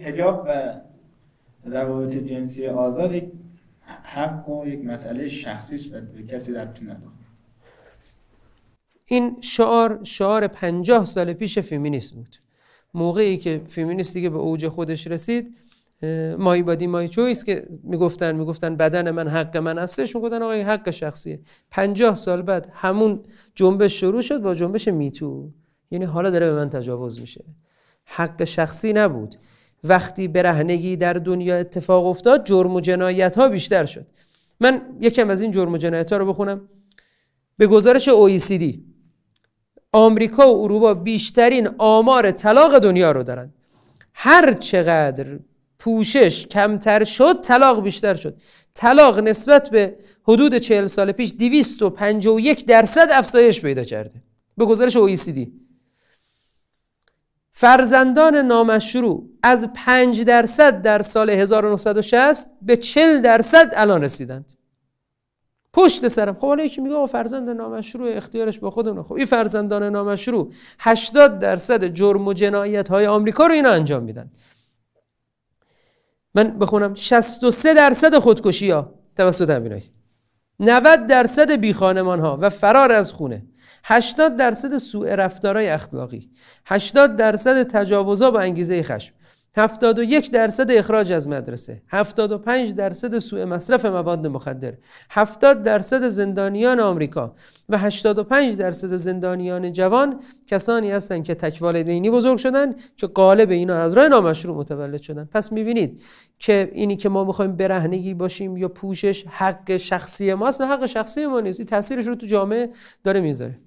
هجاب و روابط جنسی آزاد یک حق و یک مسئله شخصی است و به کسی ربطی نداره این شعار شعار پنجاه سال پیش فیمینیست بود موقعی که فیمینیست دیگه به اوج خودش رسید مای بادی مای چویس که میگفتن میگفتن بدن من حق من هستش میگفتن آقای حق شخصیه پنجاه سال بعد همون جنبش شروع شد با جنبش میتو یعنی حالا داره به من تجاوز میشه حق شخصی نبود وقتی برهنگی در دنیا اتفاق افتاد جرم و جنایت ها بیشتر شد من یکم از این جرم و جنایت ها رو بخونم به گزارش OECD آمریکا و اروپا بیشترین آمار طلاق دنیا رو دارن هر چقدر پوشش کمتر شد طلاق بیشتر شد طلاق نسبت به حدود 40 سال پیش 251 درصد افزایش پیدا کرده به گزارش OECD فرزندان نامشروع از 5 درصد در سال 1960 به 40 درصد الان رسیدند پشت سرم خب حالا یکی میگه آقا فرزند نامشروع اختیارش با خودمون خب این فرزندان نامشروع 80 درصد جرم و جنایت های آمریکا رو اینا انجام میدن من بخونم 63 درصد خودکشی ها توسط همینایی 90 درصد بی خانمان ها و فرار از خونه 80 درصد سوء رفتارهای اخلاقی 80 درصد تجاوزا با انگیزه خشم 71 درصد اخراج از مدرسه 75 درصد سوء مصرف مواد مخدر 70 درصد زندانیان آمریکا و 85 درصد زندانیان جوان کسانی هستند که تکوالدینی بزرگ شدن که قالب اینا از راه نامشروع متولد شدن پس میبینید که اینی که ما میخوایم برهنگی باشیم یا پوشش حق شخصی ماست نه حق شخصی ما نیست تاثیرش رو تو جامعه داره میذاره